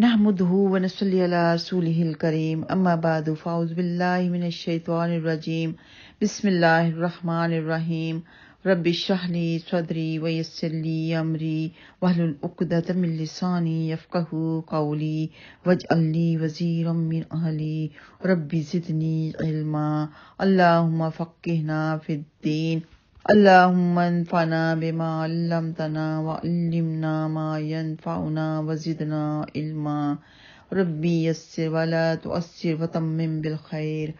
نحمده ونصلي على رسوله الكريم أما بعد فأعوذ بالله من الشيطان الرجيم بسم الله الرحمن الرحيم رب اشرح لي صدري ويسر لي أمري واحلل عقدة من لساني يفقه قولي واجعل لي وزيرا من أهلي رب زدني علما اللهم فقهنا في الدين اللهم انفعنا بما علمتنا وعلمنا ما ينفعنا وزدنا علما ربي يسر ولا تؤسر وتمم بالخير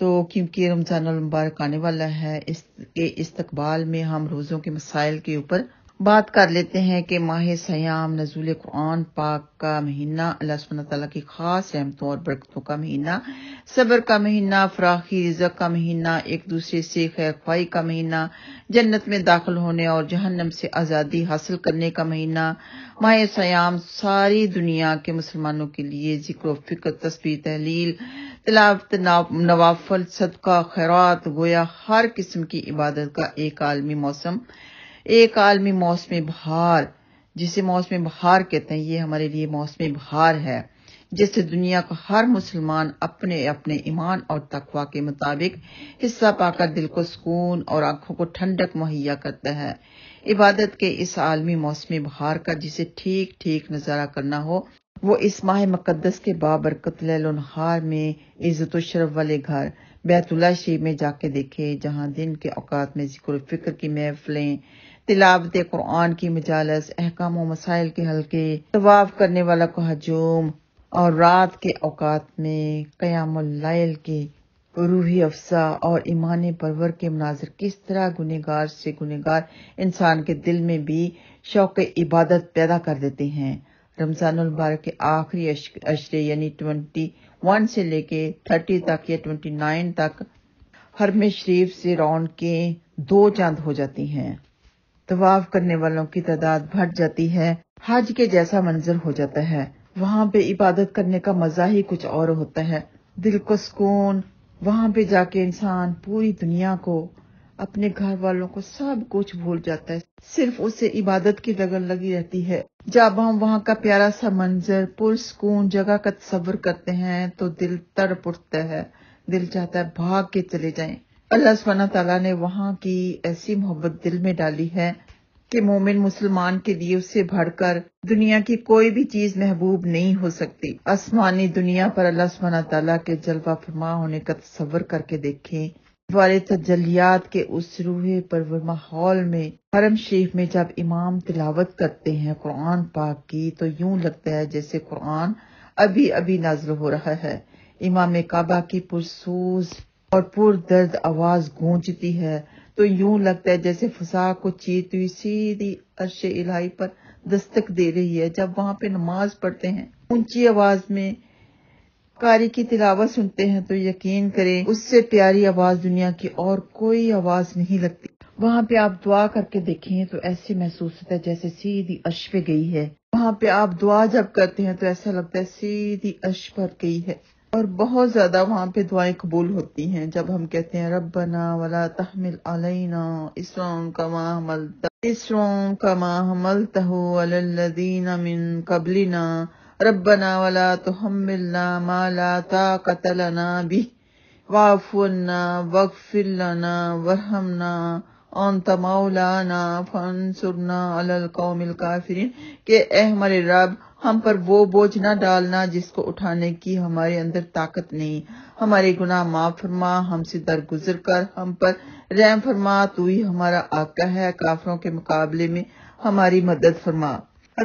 तो क्योंकि रमज़ान मुबारक आने वाला है इसके इस्तकबाल में हम रोज़ों के मसाइल के ऊपर बात कर लेते हैं कि माह सयाम नजूल कुरान पाक का महीना अल्लाह सुबह की खास रहमतों और बरकतों का महीना सबर का महीना फराखी रिजक का महीना एक दूसरे से खैर ख्वाही का महीना जन्नत में दाखिल होने और जहन्नम से आज़ादी हासिल करने का महीना माह सयाम सारी दुनिया के मुसलमानों के लिए जिक्र फिक्र तस्वीर तहलील तलावत नवाफल सदका खैरात गोया हर किस्म की इबादत का एक आलमी मौसम एक आलमी मौसम बहार जिसे मौसम बहार कहते हैं ये हमारे लिए मौसम बहार है जिससे दुनिया का हर मुसलमान अपने अपने ईमान और तकवा के मुताबिक हिस्सा पाकर दिल को सुकून और आंखों को ठंडक मुहैया करता है इबादत के इस आलमी मौसम बहार का जिसे ठीक ठीक नजारा करना हो वो इस माह मुकदस के बाबरकत लहार में इज्जत शरफ वाले घर बैतुल्ला शरीफ में जाके देखे जहाँ दिन के औकात में जिक्र फिक्र की महफिलें तिलावत कुरान की मजालस अहकाम मसाइल के हल्के तवाफ करने वाला को हजूम और रात के अवकात में कयामल के रूही अफसा और ईमान परवर के मनाजिर किस तरह गुनेगार से गुनेगार इंसान के दिल में भी शौक इबादत पैदा कर देते हैं रमजान मुबारक के आखिरी अशरे यानी ट्वेंटी वन से लेके थर्टी तक या ट्वेंटी नाइन तक में शरीफ से रौन के दो चांद हो जाती हैं तवाफ करने वालों की तादाद भट जाती है हज के जैसा मंजर हो जाता है वहाँ पे इबादत करने का मजा ही कुछ और होता है दिल को सुकून वहाँ पे जाके इंसान पूरी दुनिया को अपने घर वालों को सब कुछ भूल जाता है सिर्फ उसे इबादत की लगन लगी रहती है जब हम वहाँ का प्यारा सा मंजर पुरसकून जगह का तस्वर करते हैं तो दिल तड़प उठता है दिल चाहता है भाग के चले जाएं अल्लाह सुबहाना तला ने वहां की ऐसी मोहब्बत दिल में डाली है कि मोमिन मुसलमान के लिए उससे भरकर दुनिया की कोई भी चीज महबूब नहीं हो सकती आसमानी दुनिया पर अल्लाह सुबहाना तला के जलवा फरमा होने का तस्वर करके देखे द्वारे तजलियात के उस रूहे पर व माहौल में हरम शेख में जब इमाम तिलावत करते हैं कुरान पाक की तो यूं लगता है जैसे कुरान अभी अभी नजर हो रहा है इमाम काबा की पुरसूज और पुर दर्द आवाज गूंजती है तो यूं लगता है जैसे फसा को चीत हुई सीधी अर्श इलाही पर दस्तक दे रही है जब वहां पे नमाज पढ़ते हैं ऊंची आवाज में कारी की तिलावत सुनते हैं तो यकीन करें उससे प्यारी आवाज दुनिया की और कोई आवाज नहीं लगती वहाँ पे आप दुआ करके देखें तो ऐसे महसूस होता है जैसे सीधी अश पे गई है वहाँ पे आप दुआ जब करते हैं तो ऐसा लगता है सीधी अश पर गई है और बहुत ज्यादा वहाँ पे दुआएं कबूल होती हैं जब हम कहते हैं रबना वाला तहमिल अलैना इसरों कमा हमल इसरों कमा हमल तहो अलदीन मिन कबलिना रबना वाला तो मिलना माला ता कतलना भी वाफुन्ना वक्फिलना वरहमना Anta maulana fansurna alal qawmil kafirin के ए हमारे रब हम पर वो बोझ न डालना जिसको उठाने की हमारे अंदर ताकत नहीं हमारे गुनाह माफ फरमा हमसे दरगुजर कर हम पर रहम फरमा तू ही हमारा आका है काफरों के मुकाबले में हमारी मदद फरमा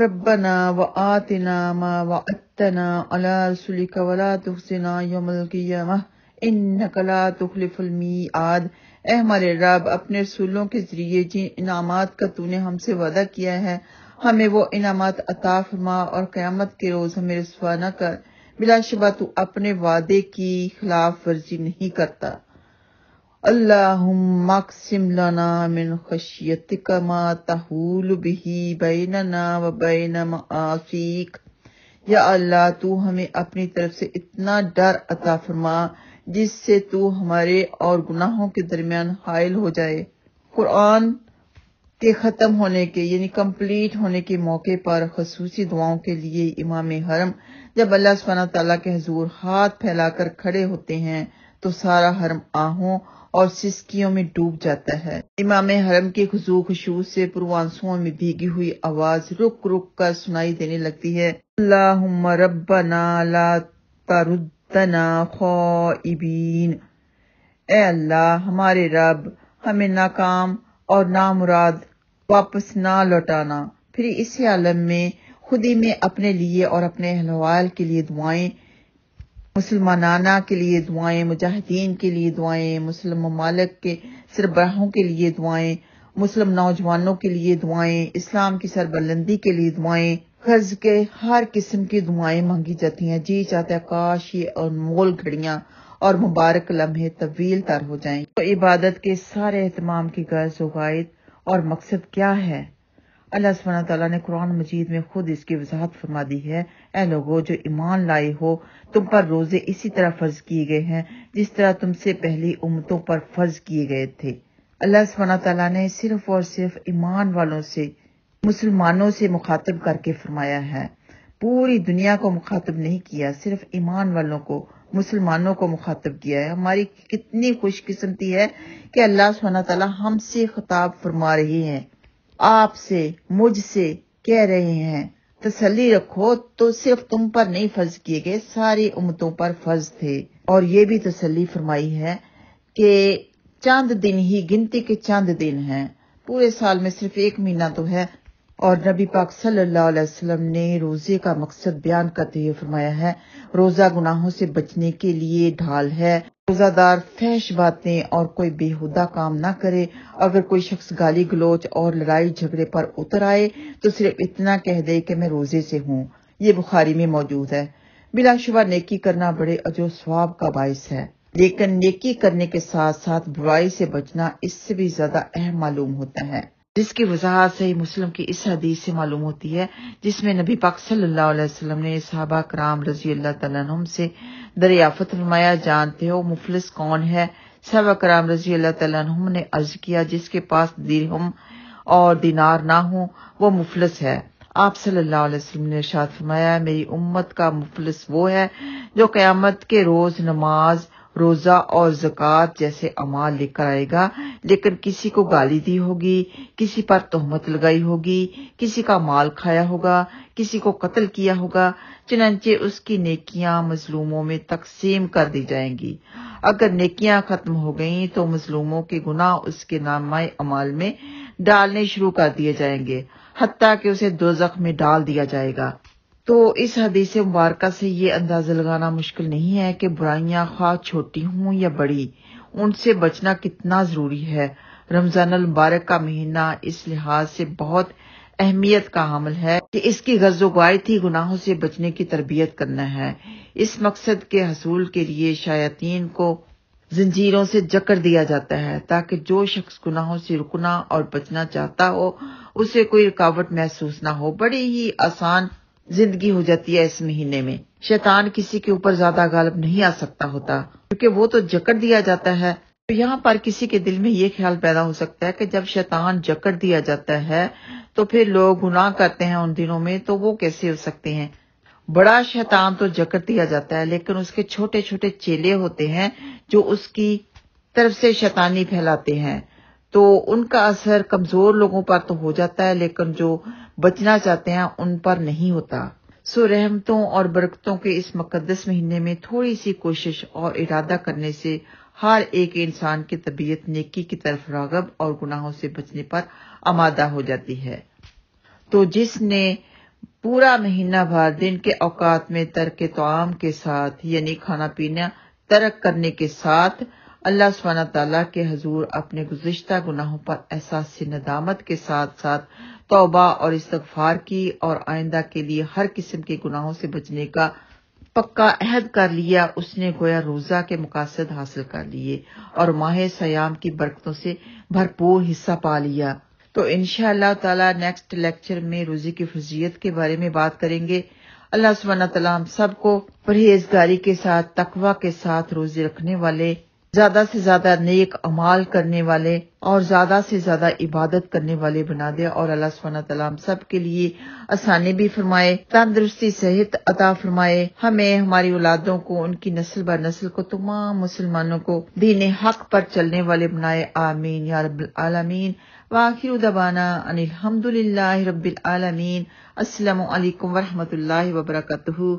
रबना व आतना मा व अतना अला रसुलिका वला तुहसिना यौमल कियामह इन्नका ला तुखलिफुल मीआद ए हमारे रब अपने रसूलों के जरिए जिन इनामत का तूने हमसे वादा किया है हमें वो इनामत अता फरमा और क्यामत के रोज हमें रसुआ न कर बिलाशबा तू अपने वादे की खिलाफ वर्जी नहीं करता अल्लाहम लना मिन या अल्लाह तू हमें अपनी तरफ से इतना डर अता फरमा जिससे तू हमारे और गुनाहों के दरमियान हायल हो जाए कुरान के ख़त्म होने के यानी कंप्लीट होने के मौके पर खसूसी दुआओं के लिए इमाम हरम जब अल्लाह सुबहाना तला के हजूर हाथ फैलाकर खड़े होते हैं तो सारा हरम आहों और सिस्कियों में डूब जाता है इमाम हरम के खुशू खुशू से पुरवानसुओं में भीगी हुई आवाज रुक रुक कर सुनाई देने लगती है अल्लाह रब्बना ला तारुद तना ख़ौबीन ए अल्लाह हमारे रब हमें नाकाम और नामुराद वापस ना लौटाना फिर इसी आलम में खुद ही में अपने लिए और अपने अहलवाल के लिए दुआएं मुसलमाना के लिए दुआएं मुजाहिदीन के लिए दुआएं मुस्लिम ममालक के सरबराहों के लिए दुआएं मुस्लिम नौजवानों के लिए दुआएं इस्लाम की सरबलंदी के लिए दुआएं कर्ज के हर किस्म की दुआएं मांगी जाती हैं जी चाहता है काश ये अनमोल घड़िया और मुबारक लम्हे तवील तर हो जाएं तो इबादत के सारे अहतमाम की गर्ज उगायद और मकसद क्या है अल्लाह सुबहाना तला ने कुरान मजीद में खुद इसकी वजाहत फरमा दी है ए लोगो जो ईमान लाए हो तुम पर रोजे इसी तरह फर्ज किए गए हैं जिस तरह तुमसे पहली उमतों पर फर्ज किए गए थे अल्लाह सुबहाना तला ने सिर्फ और सिर्फ ईमान वालों से मुसलमानों से मुखातब करके फरमाया है पूरी दुनिया को मुखातब नहीं किया सिर्फ ईमान वालों को मुसलमानों को मुखातब किया है हमारी कितनी खुशकिस्मती है कि अल्लाह सुबहाना तला हमसे खिताब फरमा रही है आपसे मुझसे कह रहे हैं तसली रखो तो सिर्फ तुम पर नहीं फर्ज किए गए सारी उम्मतों पर फर्ज थे और ये भी तसली फरमाई है कि चंद दिन ही गिनती के चंद दिन हैं पूरे साल में सिर्फ एक महीना तो है और नबी पाक सल्लल्लाहु अलैहि वसल्लम ने रोजे का मकसद बयान करते हुए फरमाया है रोजा गुनाहों से बचने के लिए ढाल है रोजादार फैश बातें और कोई बेहुदा काम ना करे अगर कोई शख्स गाली गलोच और लड़ाई झगड़े पर उतर आए तो सिर्फ इतना कह दे कि मैं रोजे से हूँ ये बुखारी में मौजूद है बिलाशुबा नेकी करना बड़े अजो स्वाब का बायस है लेकिन नेकी करने के साथ साथ बुराई से बचना इससे भी ज्यादा अहम मालूम होता है जिसकी वजाहत सही मुस्लिम की इस हदीस से मालूम होती है जिसमें नबी पाक सल्लल्लाहु अलैहि वसल्लम ने साहबा कराम रजी अल्लाह तम से दरियाफत फरमाया जानते हो मुफलिस कौन है साहबा कराम रजी अल्लाह तम ने अर्ज किया जिसके पास दिरहम और दिनार ना हो वो मुफलिस है आप सल्लल्लाहु अलैहि वसल्लम ने इरशाद फरमाया मेरी उम्मत का मुफलिस वो है जो कयामत के रोज नमाज रोज़ा और जक़ात जैसे अमाल लेकर आएगा लेकिन किसी को गाली दी होगी किसी पर तोहमत लगाई होगी किसी का माल खाया होगा किसी को कत्ल किया होगा चुनंचे उसकी नेकियां मजलूमों में तकसीम कर दी जाएंगी अगर नेकियां खत्म हो गईं तो मजलूमों के गुनाह उसके नामाए अमाल में डालने शुरू कर दिए जाएंगे हती कि उसे जख्म में डाल दिया जाएगा तो इस हदीस मुबारक से ये अंदाजा लगाना मुश्किल नहीं है कि बुराइयां खा छोटी हों या बड़ी उनसे बचना कितना जरूरी है रमजान मुबारक का महीना इस लिहाज से बहुत अहमियत का हमल है कि इसकी गजो गायती गुनाहों से बचने की तरबियत करना है इस मकसद के हसूल के लिए शायतीन को जंजीरों से जकड़ दिया जाता है ताकि जो शख्स गुनाहों से रुकना और बचना चाहता हो उसे कोई रुकावट महसूस न हो बड़ी ही आसान जिंदगी हो जाती है इस महीने में शैतान किसी के ऊपर ज्यादा गालब नहीं आ सकता होता क्योंकि वो तो जकड़ दिया जाता है तो यहाँ पर किसी के दिल में ये ख्याल पैदा हो सकता है कि जब शैतान जकड़ दिया जाता है तो फिर लोग गुनाह करते हैं उन दिनों में तो वो कैसे हो सकते हैं बड़ा शैतान तो जकड़ दिया जाता है लेकिन उसके छोटे छोटे चेले होते हैं जो उसकी तरफ से शैतानी फैलाते हैं तो उनका असर कमजोर लोगों पर तो हो जाता है लेकिन जो बचना चाहते हैं उन पर नहीं होता सो रहमतों और बरकतों के इस मुकदस महीने में थोड़ी सी कोशिश और इरादा करने से हर एक इंसान की तबीयत नेकी की तरफ रागब और गुनाहों से बचने पर आमादा हो जाती है तो जिसने पूरा महीना भर दिन के औकात में तरक तोआम के साथ यानी खाना पीना तरक करने के साथ अल्लाह सुबह तला के हजूर अपने गुजश्ता गुनाहों पर एहसास नदामत के साथ साथ तौबा और इस्तफार की और आइंदा के लिए हर किस्म के गुनाहों से बचने का पक्का अहद कर लिया उसने गोया रोजा के मकासद हासिल कर लिए और माह सयाम की बरकतों से भरपूर हिस्सा पा लिया तो इनशा ताला नेक्स्ट लेक्चर में रोजे की फजीयत के बारे में बात करेंगे अल्लाह सुबह तला सबको परहेजगारी के साथ तकवा के साथ रोजे रखने वाले ज्यादा से ज्यादा नेक अमाल करने वाले और ज्यादा से ज्यादा इबादत करने वाले बना दे और अल्लाह सुबहाना तला हम सब के लिए आसानी भी फरमाए तंदरुस्ती सेहत अता फरमाए हमें हमारी औलादों को उनकी नस्ल बर नस्ल को तमाम मुसलमानों को दीन हक पर चलने वाले बनाए आमीन या रब्बुल आलमीन वाखिर दबाना अनिलहमदुल्ला रबीआलमीन असलम वरहमत ला वबरकू